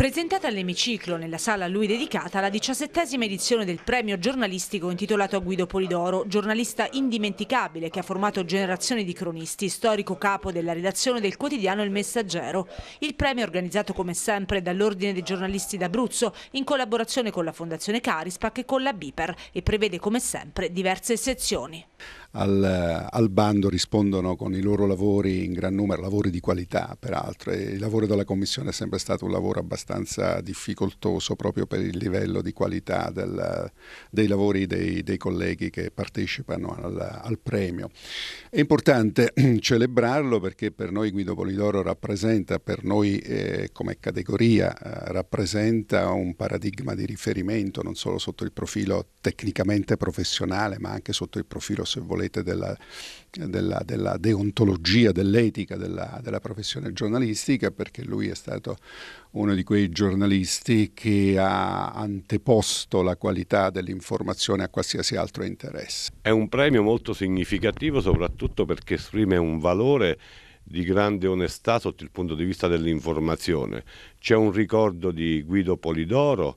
Presentata all'emiciclo nella sala a lui dedicata la diciassettesima edizione del premio giornalistico intitolato a Guido Polidoro, giornalista indimenticabile che ha formato generazioni di cronisti, storico capo della redazione del quotidiano Il Messaggero. Il premio è organizzato come sempre dall'Ordine dei giornalisti d'Abruzzo in collaborazione con la Fondazione Carispa e con la Biper e prevede come sempre diverse sezioni al, al, bando rispondono con i loro lavori in gran numero, lavori di qualità peraltro. E il lavoro della Commissione è sempre stato un lavoro abbastanza difficoltoso proprio per il livello di qualità del, dei lavori dei, dei, colleghi che partecipano al, al premio. È importante celebrarlo perché per noi Guido Polidoro rappresenta, per noi eh, come categoria, eh, rappresenta un paradigma di riferimento non solo sotto il profilo tecnicamente professionale ma anche sotto il profilo se volete, della, della, della deontologia, dell'etica della, della, professione giornalistica, perché lui è stato uno di quei giornalisti che ha anteposto la qualità dell'informazione a qualsiasi altro interesse. È un premio molto significativo, soprattutto perché esprime un valore di grande onestà sotto il punto di vista dell'informazione. C'è un ricordo di Guido Polidoro,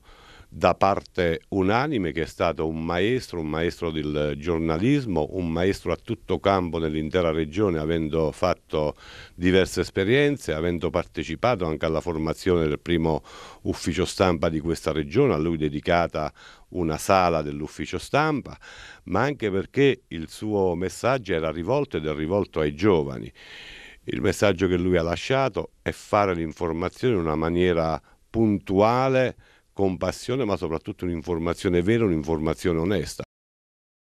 da parte unanime che è stato un maestro, un maestro del giornalismo, un maestro a tutto campo nell'intera regione, avendo fatto diverse esperienze, avendo partecipato anche alla formazione del primo ufficio stampa di questa regione, a lui dedicata una sala dell'ufficio stampa, ma anche perché il suo messaggio era rivolto ed è rivolto ai giovani. Il messaggio che lui ha lasciato è fare l'informazione in una maniera puntuale, compassione ma soprattutto un'informazione vera, un'informazione onesta.